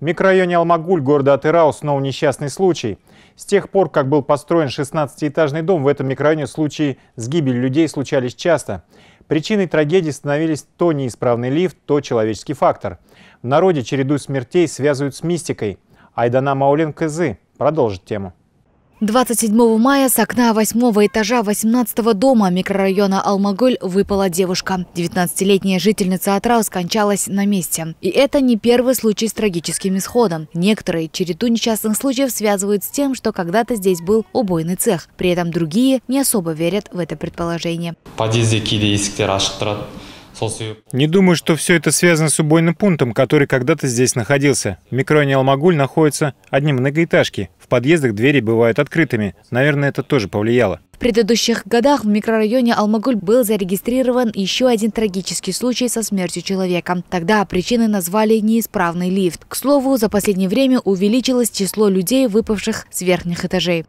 В микрорайоне Алмагуль города Атырау снова несчастный случай. С тех пор, как был построен 16-этажный дом, в этом микрорайоне случаи с гибелью людей случались часто. Причиной трагедии становились то неисправный лифт, то человеческий фактор. В народе череду смертей связывают с мистикой. Айдана Маулин Кызы продолжит тему. 27 мая с окна восьмого этажа 18 дома микрорайона Алмагуль выпала девушка. 19-летняя жительница Атрау скончалась на месте. И это не первый случай с трагическим исходом. Некоторые череду несчастных случаев связывают с тем, что когда-то здесь был убойный цех. При этом другие не особо верят в это предположение. Не думаю, что все это связано с убойным пунктом, который когда-то здесь находился. В микрорайоне Алмагуль находится одни многоэтажки. В подъездах двери бывают открытыми. Наверное, это тоже повлияло. В предыдущих годах в микрорайоне Алмагуль был зарегистрирован еще один трагический случай со смертью человека. Тогда причиной назвали неисправный лифт. К слову, за последнее время увеличилось число людей, выпавших с верхних этажей.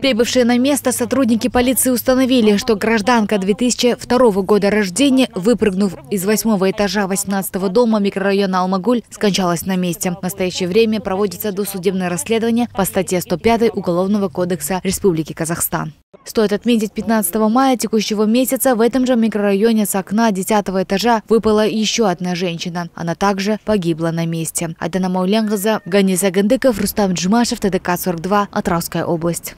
Прибывшие на место сотрудники полиции установили, что гражданка 2002 года рождения, выпрыгнув из восьмого этажа 18 дома микрорайона Алмагуль, скончалась на месте. В настоящее время проводится досудебное расследование по статье 105 Уголовного кодекса Республики Казахстан. Стоит отметить, 15 мая текущего месяца в этом же микрорайоне с окна 10 этажа выпала еще одна женщина. Она также погибла на месте. Айдана Мауленгаза, Ганиса Гандыков, Рустам Джмашев, ТДК-42, Атравская область.